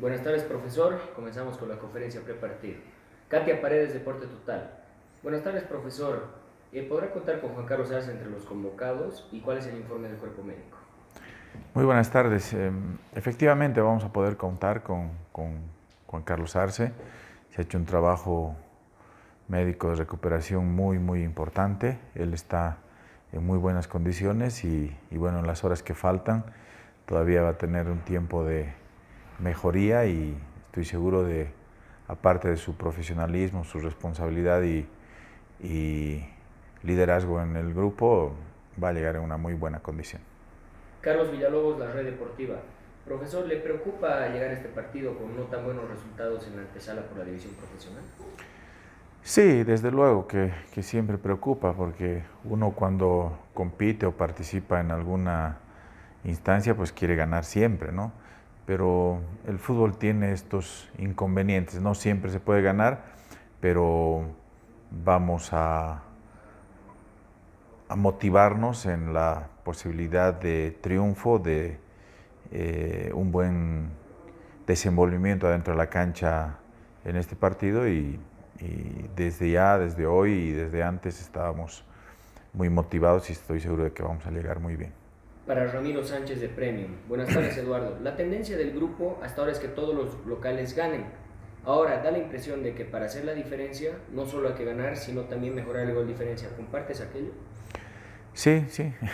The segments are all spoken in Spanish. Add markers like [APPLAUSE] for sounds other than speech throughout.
Buenas tardes, profesor. Comenzamos con la conferencia prepartida. Katia Paredes, Deporte Total. Buenas tardes, profesor. Eh, ¿Podrá contar con Juan Carlos Arce entre los convocados y cuál es el informe del cuerpo médico? Muy buenas tardes. Eh, efectivamente, vamos a poder contar con, Juan Carlos Arce. Se ha hecho un trabajo médico de recuperación muy, muy importante. Él está en muy buenas condiciones y, y bueno, en las horas que faltan todavía va a tener un tiempo de mejoría y estoy seguro de, aparte de su profesionalismo, su responsabilidad y, liderazgo en el grupo, va a llegar en una muy buena condición. Carlos Villalobos, la Red Deportiva. Profesor, ¿le preocupa llegar a este partido con no tan buenos resultados en la antesala por la división profesional? Sí, desde luego que, que siempre preocupa porque uno cuando compite o participa en alguna instancia pues quiere ganar siempre, ¿no? pero el fútbol tiene estos inconvenientes. No siempre se puede ganar, pero vamos a, motivarnos en la posibilidad de triunfo, de eh, un buen desenvolvimiento adentro de la cancha en este partido y desde ya, desde hoy y desde antes estábamos muy motivados y estoy seguro de que vamos a llegar muy bien para Ramiro Sánchez de Premium. Buenas tardes, [COUGHS] Eduardo. La tendencia del grupo hasta ahora es que todos los locales ganen. Ahora da la impresión de que para hacer la diferencia no solo hay que ganar, sino también mejorar el gol diferencia. ¿Compartes aquello? Sí, sí. [LAUGHS]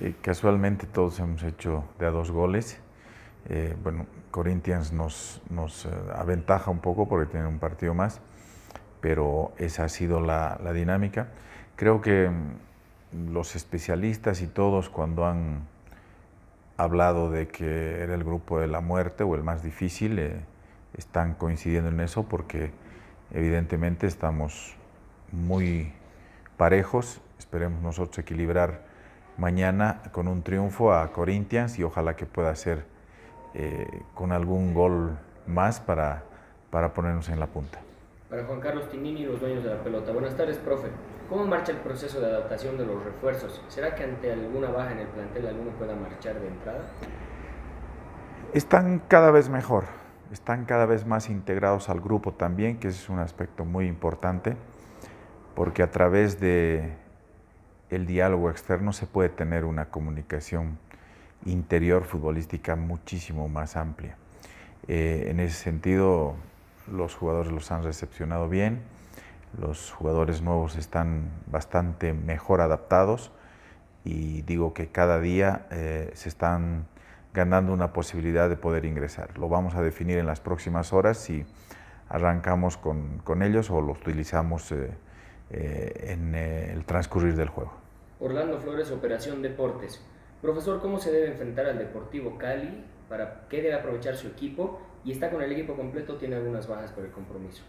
Eh, casualmente todos hemos hecho de a dos goles. Eh, bueno, Corinthians nos, nos, eh, aventaja un poco porque tiene un partido más, pero esa ha sido la dinámica. Creo que mm, los especialistas y todos cuando han hablado de que era el grupo de la muerte o el más difícil, eh, están coincidiendo en eso porque evidentemente estamos muy parejos, esperemos nosotros equilibrar mañana con un triunfo a Corinthians y ojalá que pueda ser eh, con algún gol más para, para ponernos en la punta. Para Juan Carlos Tinini, los dueños de la pelota. Buenas tardes, profe. ¿Cómo marcha el proceso de adaptación de los refuerzos? ¿Será que ante alguna baja en el plantel alguno pueda marchar de entrada? Están cada vez mejor, están cada vez más integrados al grupo también, que es un aspecto muy importante, porque a través de el diálogo externo se puede tener una comunicación interior futbolística muchísimo más amplia. Eh, en ese sentido, los jugadores los han recepcionado bien los jugadores nuevos están bastante mejor adaptados y digo que cada día eh, se están ganando una posibilidad de poder ingresar. Lo vamos a definir en las próximas horas si arrancamos con, ellos o los utilizamos eh, eh, en el transcurrir del juego. Orlando Flores, Operación Deportes. Profesor, ¿cómo se debe enfrentar al Deportivo Cali? ¿Para qué debe aprovechar su equipo? ¿Y está con el equipo completo tiene algunas bajas por el compromiso?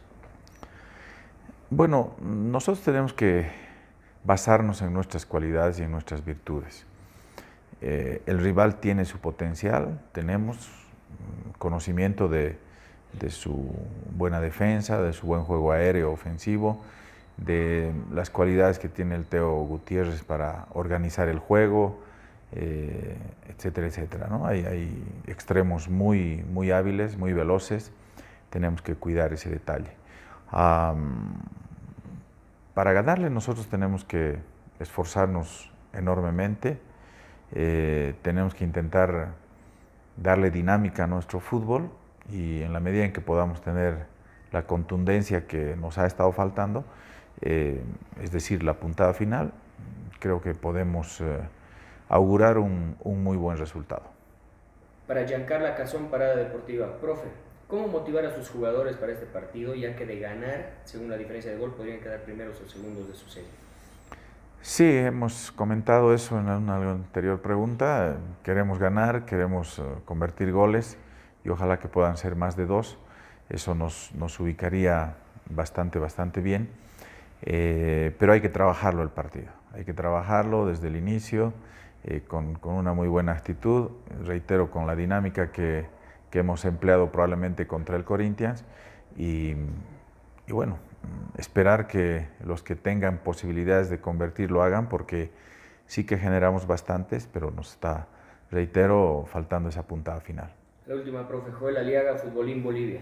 Bueno, nosotros tenemos que basarnos en nuestras cualidades y en nuestras virtudes. Eh, el rival tiene su potencial, tenemos mm, conocimiento de, su buena defensa, de su buen juego aéreo ofensivo, de las cualidades que tiene el Teo Gutiérrez para organizar el juego, eh, etcétera, etcétera. Hay, hay, extremos muy, muy hábiles, muy veloces, tenemos que cuidar ese detalle para ganarle nosotros tenemos que esforzarnos enormemente, eh, tenemos que intentar darle dinámica a nuestro fútbol y en la medida en que podamos tener la contundencia que nos ha estado faltando, eh, es decir, la puntada final, creo que podemos eh, augurar un, muy buen resultado. Para la Cazón, Parada Deportiva. Profe, ¿Cómo motivar a sus jugadores para este partido, ya que de ganar, según la diferencia de gol, podrían quedar primeros o segundos de su serie? Sí, hemos comentado eso en una anterior pregunta. Queremos ganar, queremos eh, convertir goles y ojalá que puedan ser más de dos. Eso nos, ubicaría bastante, bastante bien. Eh, pero hay que trabajarlo el partido, hay que trabajarlo desde el inicio eh, con, con, una muy buena actitud, reitero, con la dinámica que, que hemos empleado probablemente contra el Corinthians y, bueno, esperar que los que tengan posibilidades de convertir lo hagan porque sí que generamos bastantes, pero nos está, reitero, faltando esa puntada final. La última, profe Joel Aliaga, Futbolín Bolivia.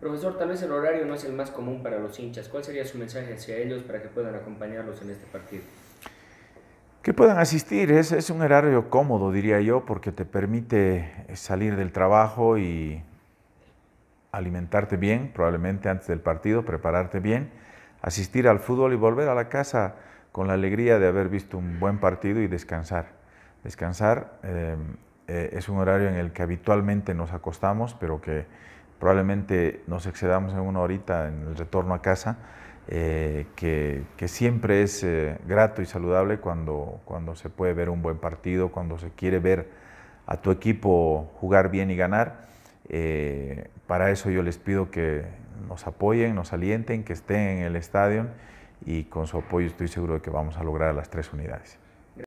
Profesor, tal vez el horario no es el más común para los hinchas. ¿Cuál sería su mensaje hacia ellos para que puedan acompañarlos en este partido? que puedan asistir. Es, es, un horario cómodo, diría yo, porque te permite salir del trabajo y alimentarte bien, probablemente antes del partido, prepararte bien, asistir al fútbol y volver a la casa con la alegría de haber visto un buen partido y descansar. Descansar eh, eh, es un horario en el que habitualmente nos acostamos, pero que probablemente nos excedamos en una horita en el retorno a casa eh, que, siempre es eh, grato y saludable cuando, cuando se puede ver un buen partido, cuando se quiere ver a tu equipo jugar bien y ganar. Eh, para eso yo les pido que nos apoyen, nos alienten, que estén en el estadio y con su apoyo estoy seguro de que vamos a lograr las tres unidades.